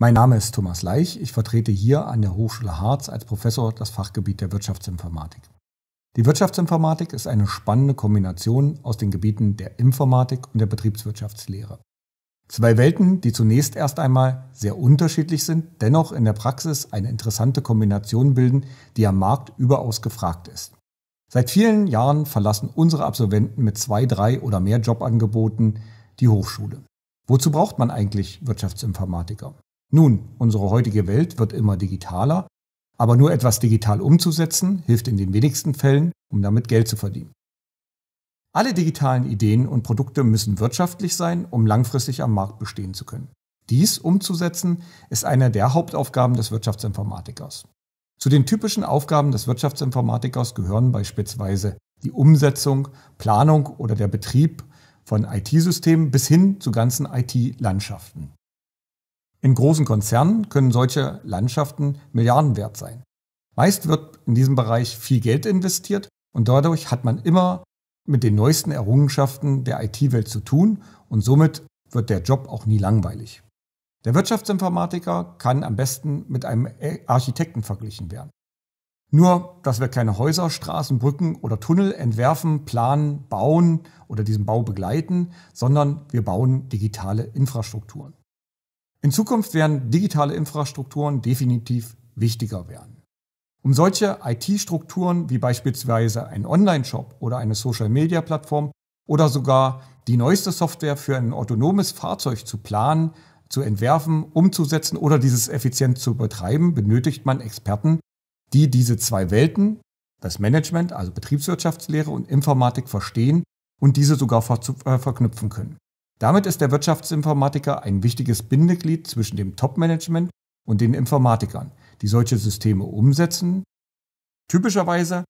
Mein Name ist Thomas Leich. Ich vertrete hier an der Hochschule Harz als Professor das Fachgebiet der Wirtschaftsinformatik. Die Wirtschaftsinformatik ist eine spannende Kombination aus den Gebieten der Informatik und der Betriebswirtschaftslehre. Zwei Welten, die zunächst erst einmal sehr unterschiedlich sind, dennoch in der Praxis eine interessante Kombination bilden, die am Markt überaus gefragt ist. Seit vielen Jahren verlassen unsere Absolventen mit zwei, drei oder mehr Jobangeboten die Hochschule. Wozu braucht man eigentlich Wirtschaftsinformatiker? Nun, unsere heutige Welt wird immer digitaler, aber nur etwas digital umzusetzen, hilft in den wenigsten Fällen, um damit Geld zu verdienen. Alle digitalen Ideen und Produkte müssen wirtschaftlich sein, um langfristig am Markt bestehen zu können. Dies umzusetzen ist eine der Hauptaufgaben des Wirtschaftsinformatikers. Zu den typischen Aufgaben des Wirtschaftsinformatikers gehören beispielsweise die Umsetzung, Planung oder der Betrieb von IT-Systemen bis hin zu ganzen IT-Landschaften. In großen Konzernen können solche Landschaften milliardenwert sein. Meist wird in diesem Bereich viel Geld investiert und dadurch hat man immer mit den neuesten Errungenschaften der IT-Welt zu tun und somit wird der Job auch nie langweilig. Der Wirtschaftsinformatiker kann am besten mit einem Architekten verglichen werden. Nur, dass wir keine Häuser, Straßen, Brücken oder Tunnel entwerfen, planen, bauen oder diesen Bau begleiten, sondern wir bauen digitale Infrastrukturen. In Zukunft werden digitale Infrastrukturen definitiv wichtiger werden. Um solche IT-Strukturen wie beispielsweise einen Online-Shop oder eine Social-Media-Plattform oder sogar die neueste Software für ein autonomes Fahrzeug zu planen, zu entwerfen, umzusetzen oder dieses effizient zu betreiben, benötigt man Experten, die diese zwei Welten, das Management, also Betriebswirtschaftslehre und Informatik verstehen und diese sogar ver äh, verknüpfen können. Damit ist der Wirtschaftsinformatiker ein wichtiges Bindeglied zwischen dem Top-Management und den Informatikern, die solche Systeme umsetzen. Typischerweise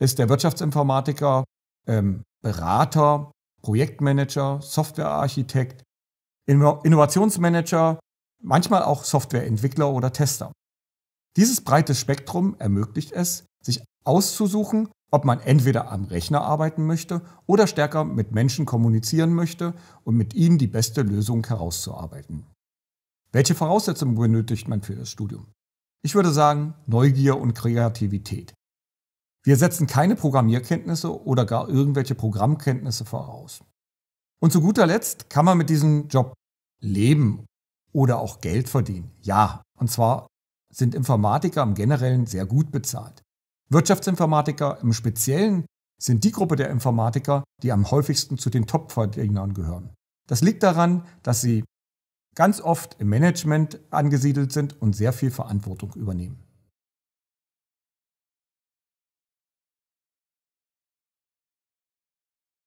ist der Wirtschaftsinformatiker ähm, Berater, Projektmanager, Softwarearchitekt, Innovationsmanager, manchmal auch Softwareentwickler oder Tester. Dieses breite Spektrum ermöglicht es, sich auszusuchen, ob man entweder am Rechner arbeiten möchte oder stärker mit Menschen kommunizieren möchte und mit ihnen die beste Lösung herauszuarbeiten. Welche Voraussetzungen benötigt man für das Studium? Ich würde sagen, Neugier und Kreativität. Wir setzen keine Programmierkenntnisse oder gar irgendwelche Programmkenntnisse voraus. Und zu guter Letzt kann man mit diesem Job leben oder auch Geld verdienen. Ja, und zwar sind Informatiker im Generellen sehr gut bezahlt. Wirtschaftsinformatiker im Speziellen sind die Gruppe der Informatiker, die am häufigsten zu den Top-Verdienern gehören. Das liegt daran, dass sie ganz oft im Management angesiedelt sind und sehr viel Verantwortung übernehmen.